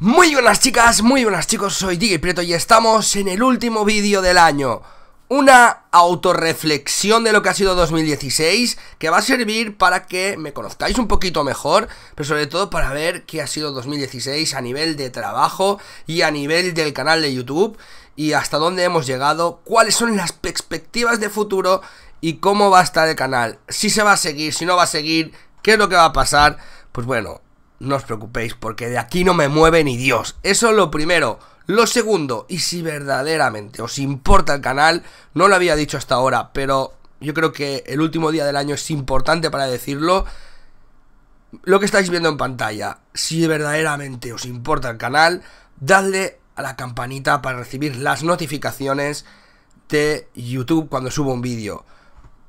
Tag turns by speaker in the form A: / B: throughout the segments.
A: Muy buenas chicas, muy buenas chicos, soy y Prieto y estamos en el último vídeo del año Una autorreflexión de lo que ha sido 2016 que va a servir para que me conozcáis un poquito mejor Pero sobre todo para ver qué ha sido 2016 a nivel de trabajo y a nivel del canal de YouTube Y hasta dónde hemos llegado, cuáles son las perspectivas de futuro y cómo va a estar el canal Si se va a seguir, si no va a seguir, qué es lo que va a pasar pues bueno, no os preocupéis, porque de aquí no me mueve ni Dios. Eso es lo primero. Lo segundo, y si verdaderamente os importa el canal, no lo había dicho hasta ahora, pero yo creo que el último día del año es importante para decirlo. Lo que estáis viendo en pantalla, si verdaderamente os importa el canal, dadle a la campanita para recibir las notificaciones de YouTube cuando subo un vídeo.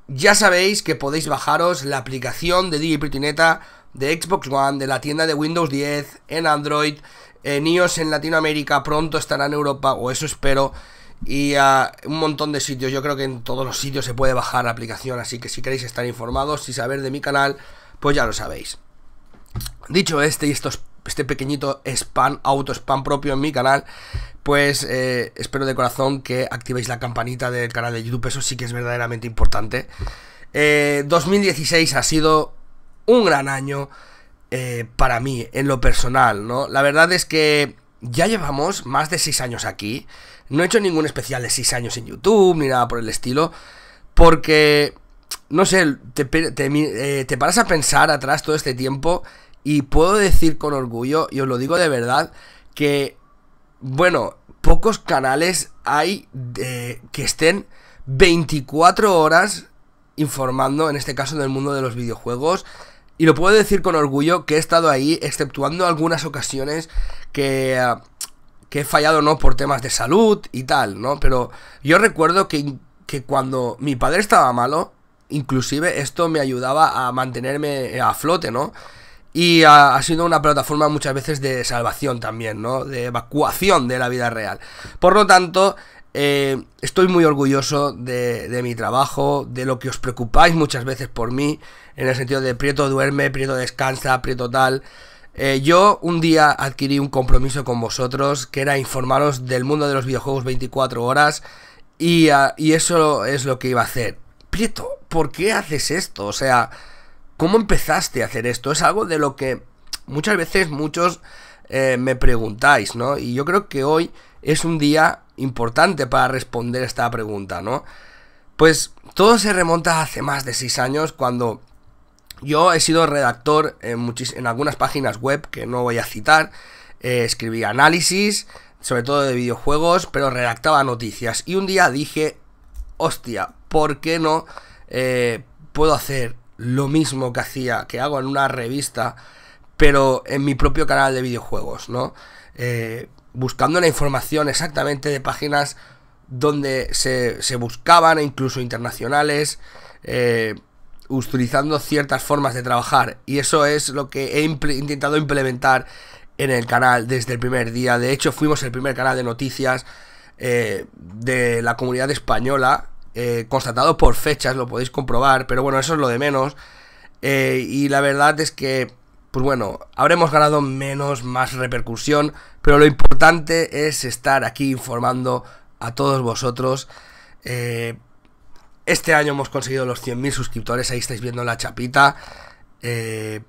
A: Ya sabéis que podéis bajaros la aplicación de DJ de Xbox One, de la tienda de Windows 10, en Android, en eh, iOS en Latinoamérica, pronto estará en Europa, o eso espero, y a un montón de sitios. Yo creo que en todos los sitios se puede bajar la aplicación, así que si queréis estar informados y saber de mi canal, pues ya lo sabéis. Dicho este y este pequeñito spam, auto spam propio en mi canal, pues eh, espero de corazón que activéis la campanita del canal de YouTube, eso sí que es verdaderamente importante. 2016 eh, ha sido un gran año eh, para mí, en lo personal, ¿no? La verdad es que ya llevamos más de 6 años aquí. No he hecho ningún especial de 6 años en YouTube ni nada por el estilo. Porque, no sé, te, eh, te, paras a pensar atrás todo este tiempo y puedo decir con orgullo, y os lo digo de verdad, que, bueno, pocos canales hay que estén 24 horas informando, en este caso, del mundo de los videojuegos y lo puedo decir con orgullo que he estado ahí, exceptuando algunas ocasiones que, ah, que he fallado, ¿no? Por temas de salud y tal, ¿no? Pero yo recuerdo que, que cuando mi padre estaba malo, inclusive esto me ayudaba a mantenerme eh, a flote, ¿no? Y ha, ha, sido una plataforma muchas veces de salvación también, ¿no? De evacuación de la vida real. Por lo tanto, eh, estoy muy orgulloso de, mi trabajo, de lo que os preocupáis muchas veces por mí, en el sentido de Prieto duerme, Prieto descansa, Prieto tal. Eh, yo un día adquirí un compromiso con vosotros que era informaros del mundo de los videojuegos 24 horas ah, y, eso es lo que iba a hacer. Prieto, ¿por qué haces esto? O sea, ¿cómo empezaste a hacer esto? Es algo de lo que muchas veces muchos eh, me preguntáis, ¿no? Y yo creo que hoy es un día importante para responder esta pregunta, ¿no? Pues todo se remonta hace más de 6 años cuando yo he sido redactor en, en algunas páginas web que no voy a citar, escribía eh, escribí análisis, sobre todo de videojuegos, pero redactaba noticias. Y un día dije, hostia, ¿por qué no eh, puedo hacer lo mismo que hacía, que hago en una revista, pero en mi propio canal de videojuegos, ¿no? Eh, buscando la información exactamente de páginas donde se, se buscaban, e incluso internacionales, eh, utilizando ciertas formas de trabajar. Y eso es lo que he intentado implementar en el canal desde el primer día. De hecho, fuimos el primer canal de noticias eh, de la comunidad española, eh, constatado por fechas, lo podéis comprobar, pero bueno, eso es lo de menos. y la verdad es que pues bueno, habremos ganado menos, más repercusión, pero lo importante es estar aquí informando a todos vosotros. Eh, este año hemos conseguido los 100.000 suscriptores, ahí estáis viendo la chapita. Eh,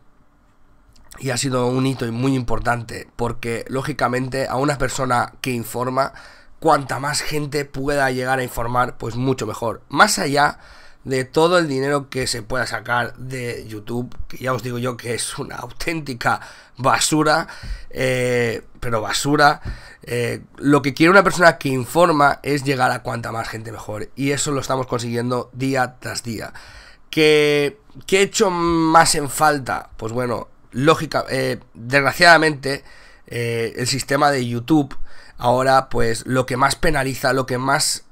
A: y ha sido un hito y muy importante, porque lógicamente a una persona que informa, cuanta más gente pueda llegar a informar, pues mucho mejor. Más allá de todo el dinero que se pueda sacar de YouTube, que ya os digo yo que es una auténtica basura, eh, pero basura. Eh, lo que quiere una persona que informa es llegar a cuanta más gente mejor, y eso lo estamos consiguiendo día tras día. ¿Qué, he hecho más en falta? Pues bueno, lógica, eh, desgraciadamente, el sistema de YouTube ahora pues lo que más penaliza, lo que más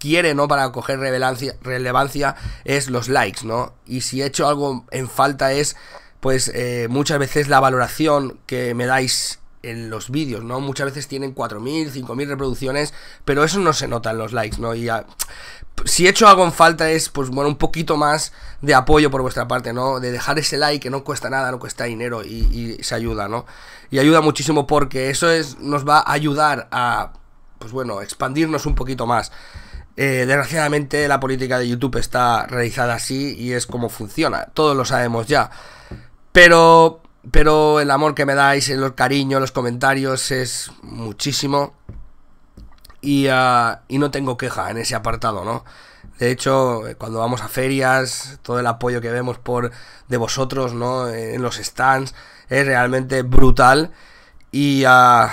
A: quiere, ¿no? Para coger relevancia, es los likes, ¿no? Y si he hecho algo en falta es, pues, eh, muchas veces la valoración que me dais en los vídeos, ¿no? Muchas veces tienen 4.000, 5.000 reproducciones, pero eso no se nota en los likes, ¿no? Y si he hecho algo en falta es, pues bueno, un poquito más de apoyo por vuestra parte, ¿no? De dejar ese like que no cuesta nada, no cuesta dinero y, y se ayuda, ¿no? Y ayuda muchísimo porque eso es, nos va a ayudar a, pues bueno, expandirnos un poquito más. Eh, desgraciadamente la política de YouTube está realizada así y es como funciona. Todos lo sabemos ya. Pero, pero el amor que me dais, el cariño, los comentarios es muchísimo. Y, ah, no tengo queja en ese apartado, ¿no? De hecho, eh, cuando vamos a ferias, todo el apoyo que vemos por de vosotros, ¿no? Eh, en los stands, es realmente brutal. Y, ah,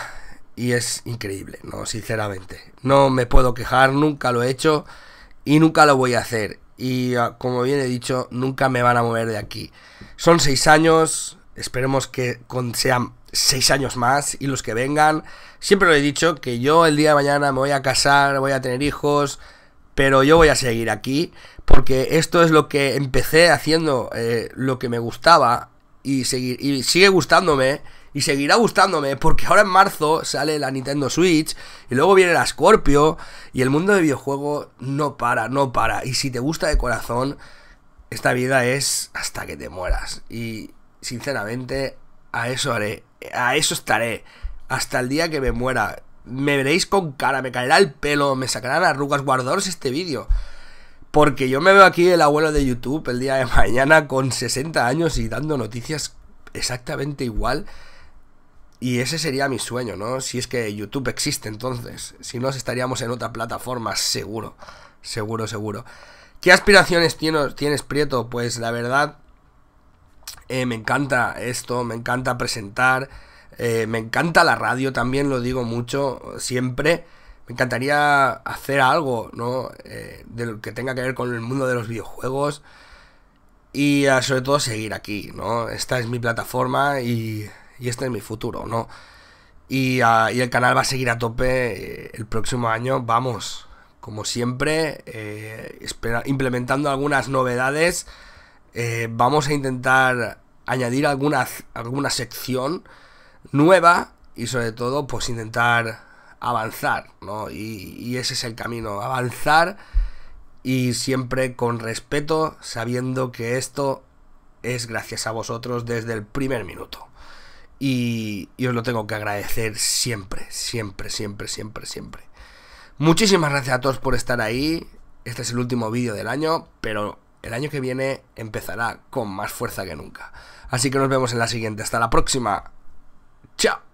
A: y es increíble, ¿no? Sinceramente. No me puedo quejar, nunca lo he hecho y nunca lo voy a hacer. Y ah, como bien he dicho, nunca me van a mover de aquí. Son seis años, esperemos que sean seis años más y los que vengan. Siempre lo he dicho, que yo el día de mañana me voy a casar, voy a tener hijos, pero yo voy a seguir aquí porque esto es lo que empecé haciendo, eh, lo que me gustaba y, seguir, y sigue gustándome y seguirá gustándome porque ahora en marzo sale la Nintendo Switch y luego viene la Scorpio y el mundo de videojuego no para, no para. Y si te gusta de corazón, esta vida es hasta que te mueras. Y sinceramente, a eso haré, a eso estaré hasta el día que me muera. Me veréis con cara, me caerá el pelo, me sacarán arrugas. Guardaros este vídeo. Porque yo me veo aquí el abuelo de YouTube el día de mañana con 60 años y dando noticias exactamente igual y ese sería mi sueño, ¿no? Si es que YouTube existe entonces. Si no, estaríamos en otra plataforma, seguro. Seguro, seguro. ¿Qué aspiraciones tienes, Prieto? Pues la verdad, eh, me encanta esto, me encanta presentar, eh, me encanta la radio, también lo digo mucho, siempre. Me encantaría hacer algo, ¿no? Eh, de lo que tenga que ver con el mundo de los videojuegos. Y ah, sobre todo seguir aquí, ¿no? Esta es mi plataforma y y este es mi futuro, ¿no? Ah, y, el canal va a seguir a tope eh, el próximo año, vamos, como siempre, eh, implementando algunas novedades, eh, vamos a intentar añadir alguna, alguna sección nueva y sobre todo pues intentar avanzar, ¿no? Y, y, ese es el camino, avanzar y siempre con respeto, sabiendo que esto es gracias a vosotros desde el primer minuto. Y, os lo tengo que agradecer siempre, siempre, siempre, siempre, siempre. Muchísimas gracias a todos por estar ahí. Este es el último vídeo del año, pero el año que viene empezará con más fuerza que nunca. Así que nos vemos en la siguiente. Hasta la próxima. Chao.